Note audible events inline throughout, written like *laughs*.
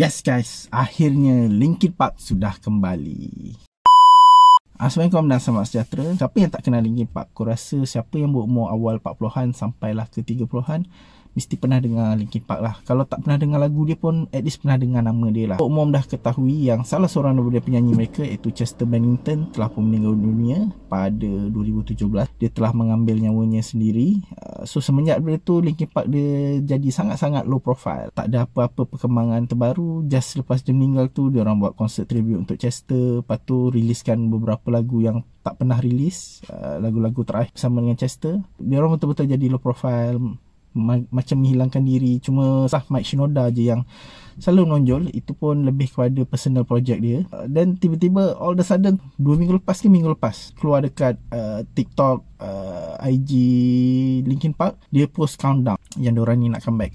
Yes guys, akhirnya Linkin Park sudah kembali. Assalamualaikum dan selamat sejahtera. Siapa yang tak kenal Linkin Park? Kau rasa siapa yang buat berumur awal 40-an sampailah ke 30-an? mesti pernah dengar Linkin Park lah. Kalau tak pernah dengar lagu dia pun, at least pernah dengar nama dia lah. Tok dah ketahui yang salah seorang daripada penyanyi mereka iaitu Chester Bennington telah pun meninggal dunia pada 2017. Dia telah mengambil nyawanya sendiri. Uh, so semenjak dari tu Linkin Park dia jadi sangat-sangat low profile. Tak ada apa-apa perkembangan terbaru. Just lepas dia meninggal tu, dia orang buat konsert tribute untuk Chester. Lepas tu riliskan beberapa lagu yang tak pernah rilis. Uh, lagu-lagu terakhir bersama dengan Chester. Dia orang betul-betul jadi low profile ma- macam menghilangkan diri cuma sah Mike Shinoda je yang selalu menonjol itu pun lebih kepada personal project dia uh, dan uh, tiba-tiba all the sudden 2 minggu lepas ke minggu lepas keluar dekat uh, TikTok uh, IG Linkin Park dia post countdown yang diorang ni nak comeback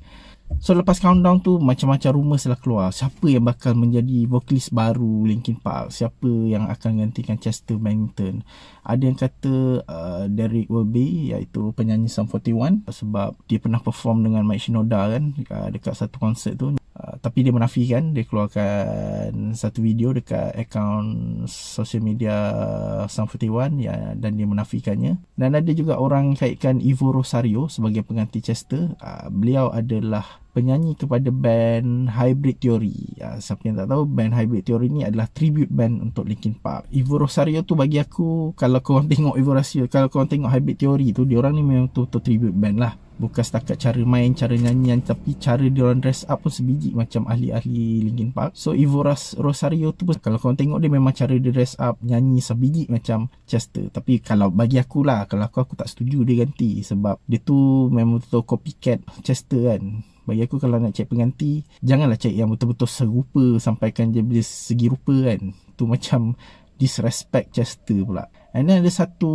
So lepas countdown tu macam-macam rumours lah keluar Siapa yang bakal menjadi vokalis baru Linkin Park Siapa yang akan gantikan Chester Bennington Ada yang kata uh, Derek will iaitu penyanyi Sum 41 Sebab dia pernah perform dengan Mike Shinoda kan uh, Dekat satu konsert tu Ah, tapi dia menafikan dia keluarkan satu video dekat akaun sosial media Sam 41 ya dan dia menafikannya dan ada juga orang kaitkan Ivo Rosario sebagai pengganti Chester uh, beliau adalah penyanyi kepada band Hybrid Theory uh, siapa yang tak tahu band Hybrid Theory ni adalah tribute band untuk Linkin Park Ivo Rosario tu bagi aku kalau kau tengok Ivo Rosario kalau kau tengok Hybrid Theory tu dia orang ni memang tu, tu tribute band lah bukan setakat cara main cara nyanyian tapi cara dia orang dress up pun sebiji macam ahli-ahli Linkin Park so Ivo Ros- Rosario tu pun kalau kau tengok dia memang cara dia dress up nyanyi sebiji macam Chester tapi kalau bagi aku lah kalau aku aku tak setuju dia ganti sebab dia tu memang betul copycat Chester kan bagi aku kalau nak cek pengganti janganlah cek yang betul-betul serupa sampaikan dia boleh segi rupa kan tu macam disrespect Chester pula and then ada satu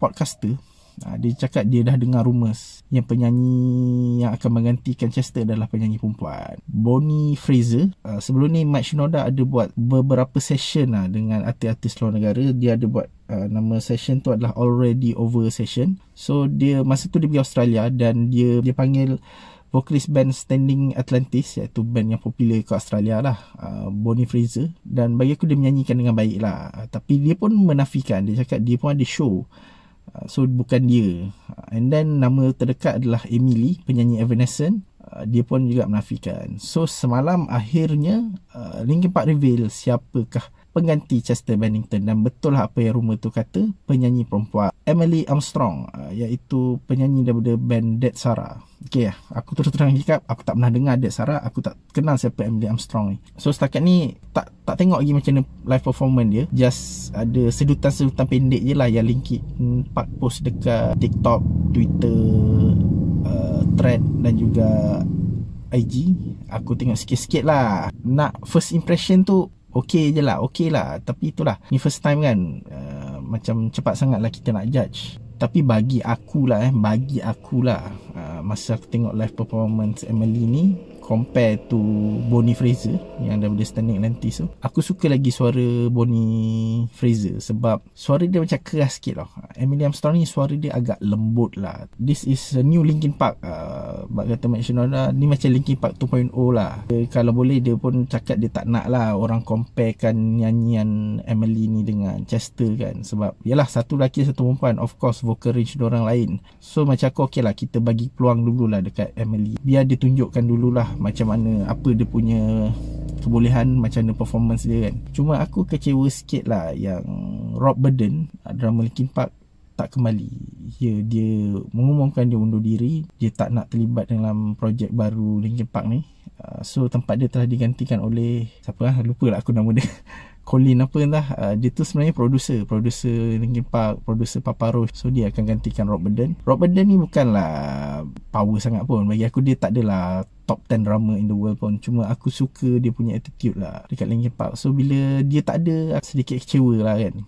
podcaster Ha, dia cakap dia dah dengar rumours Yang penyanyi yang akan menggantikan Chester adalah penyanyi perempuan Bonnie Fraser ha, Sebelum ni Mike Shinoda ada buat beberapa session lah Dengan artis-artis luar negara Dia ada buat ha, nama session tu adalah Already Over Session So dia masa tu dia pergi Australia Dan dia dia panggil vocalist band Standing Atlantis iaitu band yang popular ke Australia lah Bonnie Fraser dan bagi aku dia menyanyikan dengan baik lah tapi dia pun menafikan dia cakap dia pun ada show Uh, so bukan dia uh, And then nama terdekat adalah Emily Penyanyi Evanescent uh, Dia pun juga menafikan So semalam akhirnya Linkin Park reveal siapakah pengganti Chester Bennington Dan betul lah apa yang rumah tu kata Penyanyi perempuan Emily Armstrong uh, iaitu penyanyi daripada band Dead Sarah. Okey, ya. aku terus terang cakap aku tak pernah dengar Dead Sarah, aku tak kenal siapa Emily Armstrong ni. So setakat ni tak tak tengok lagi macam mana live performance dia. Just ada sedutan-sedutan pendek je lah yang linkit part post dekat TikTok, Twitter, uh, thread dan juga IG. Aku tengok sikit-sikit lah. Nak first impression tu okey je lah, okey lah. Tapi itulah, ni first time kan. Uh, macam cepat sangat lah kita nak judge tapi bagi akulah eh bagi akulah uh, masa aku tengok live performance Emily ni compare to Bonnie Fraser yang daripada Stanley Atlantis tu aku suka lagi suara Bonnie Fraser sebab suara dia macam keras sikit lah Eminem Storm ni suara dia agak lembut lah this is a new Linkin Park uh, ah, buat kata Mike Shinoda ni macam Linkin Park 2.0 lah dia, kalau boleh dia pun cakap dia tak nak lah orang comparekan nyanyian Emily ni dengan Chester kan sebab yalah satu lelaki satu perempuan of course vocal range orang lain so macam aku okay lah kita bagi peluang dulu lah dekat Emily biar dia tunjukkan dulu lah macam mana apa dia punya kebolehan macam mana performance dia kan cuma aku kecewa sikit lah yang Rob Burden drama Linkin Park tak kembali dia, ya, dia mengumumkan dia undur diri dia tak nak terlibat dalam projek baru Linkin Park ni ah, so tempat dia telah digantikan oleh siapa lah lupa lah aku nama dia *laughs* Colin apa entah uh, dia tu sebenarnya producer producer Linkin Park producer Papa Roach so dia akan gantikan Rob Burden Rob Burden ni bukanlah power sangat pun bagi aku dia tak adalah top 10 drama in the world pun cuma aku suka dia punya attitude lah dekat Linkin Park so bila dia tak ada sedikit kecewa lah kan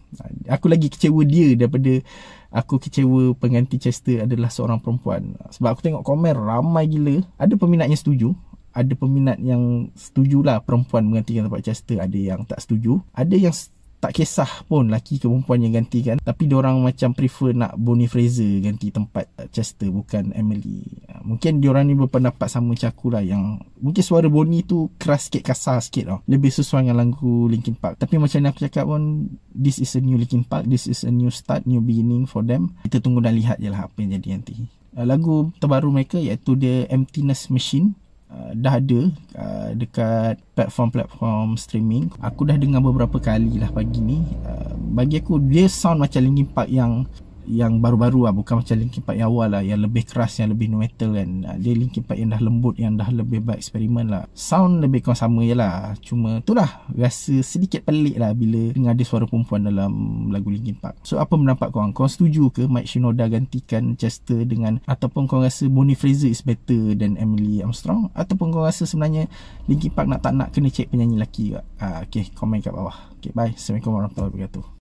aku lagi kecewa dia daripada aku kecewa pengganti Chester adalah seorang perempuan sebab aku tengok komen ramai gila ada peminatnya setuju ada peminat yang setuju lah perempuan menggantikan tempat Chester ada yang tak setuju ada yang tak kisah pun laki ke perempuan yang gantikan tapi diorang macam prefer nak Bonnie Fraser ganti tempat uh, Chester bukan Emily uh, mungkin diorang ni berpendapat sama macam aku lah yang mungkin suara Bonnie tu keras sikit kasar sikit lah lebih sesuai dengan lagu Linkin Park tapi macam yang aku cakap pun this is a new Linkin Park this is a new start new beginning for them kita tunggu dan lihat je lah apa yang jadi nanti uh, lagu terbaru mereka iaitu The Emptiness Machine uh, dah ada uh, dekat platform-platform streaming. Aku dah dengar beberapa kali lah pagi ni. Uh, bagi aku dia sound macam Linkin Park yang yang baru-baru lah bukan macam Linkin Park yang awal lah yang lebih keras yang lebih new metal kan ah, dia Linkin Park yang dah lembut yang dah lebih baik eksperimen lah sound lebih kurang sama je lah cuma tu lah rasa sedikit pelik lah bila dengar ada suara perempuan dalam lagu Linkin Park so apa pendapat korang korang setuju ke Mike Shinoda gantikan Chester dengan ataupun korang rasa Bonnie Fraser is better than Emily Armstrong ataupun korang rasa sebenarnya Linkin Park nak tak nak kena check penyanyi lelaki ke uh, ah, okay komen kat bawah okay bye Assalamualaikum warahmatullahi wabarakatuh